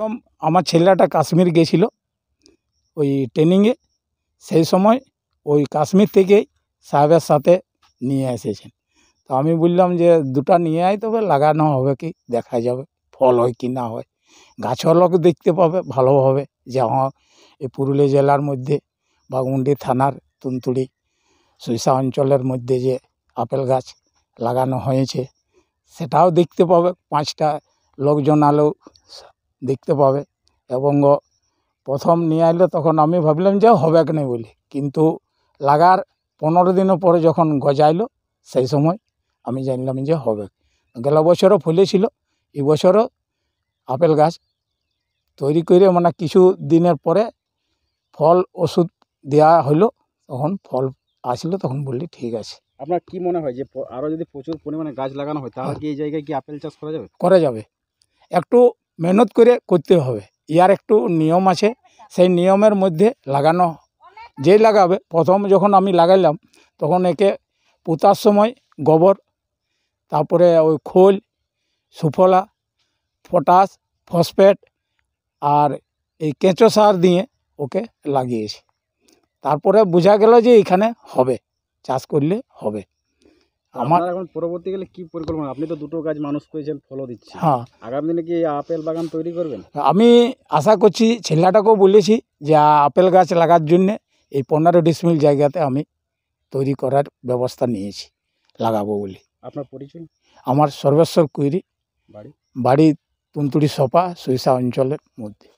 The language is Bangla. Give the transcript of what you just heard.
এবং আমার ছেলেটা কাশ্মীর গেছিল ওই ট্রেনিংয়ে সেই সময় ওই কাশ্মীর থেকেই সাহেবের সাথে নিয়ে এসেছেন তো আমি বললাম যে দুটা নিয়ে আয় তবে লাগানো হবে কি দেখা যাবে ফল হয় কি না হয় গাছও লোক দেখতে পাবে ভালোভাবে যে হ্যাঁ এই পুরুলিয়া জেলার মধ্যে বাগুন্ডি থানার তুনতুড়ি সুইসা অঞ্চলের মধ্যে যে আপেল গাছ লাগানো হয়েছে সেটাও দেখতে পাবে পাঁচটা লোকজন আলো দেখতে পাবে এবং প্রথম নিয়ে আসলে তখন আমি ভাবলাম যে হবে কি না বলি কিন্তু লাগার পনেরো দিনও পরে যখন গজাইলো সেই সময় আমি জানলাম যে হবে গেল বছরও ফুলেছিল এবছরও আপেল গাছ তৈরি করে মানে কিছু দিনের পরে ফল ওষুধ দেওয়া হলো তখন ফল আসলো তখন বললি ঠিক আছে আপনার কি মনে হয় যে আরও যদি প্রচুর পরিমাণে গাছ লাগানো হয় তাহলে হ্যাঁ। কি এই জায়গায় কি আপেল চাষ করা যাবে করা যাবে একটু মেহনত করে করতে হবে ইয়ার একটু নিয়ম আছে সেই নিয়মের মধ্যে লাগানো যেই লাগাবে প্রথম যখন আমি লাগাইলাম তখন একে পোতার সময় গোবর তারপরে ওই খোল সুফলা পটাশ ফসফেট আর এই কেঁচো সার দিয়ে ওকে লাগিয়েছি তারপরে বোঝা গেল যে এখানে হবে চাষ করলে হবে আমার এখন পরবর্তীকালে কি পরিকল্পনা আপনি তো দুটো গাছ মানুষ করেছেন ফলো দিচ্ছে হ্যাঁ আগামী দিনে কি আপেল বাগান তৈরি করবেন আমি আশা করছি ছেলেটাকেও বলেছি যে আপেল গাছ লাগার জন্যে এই পনেরো ডিসমিল জায়গাতে আমি তৈরি করার ব্যবস্থা নিয়েছি লাগাবো বলে আপনার পরিচয় আমার সর্বেশ্বর কুইরি বাড়ি বাড়ি তুমতুড়ি সপা সৈসা অঞ্চলের মধ্যে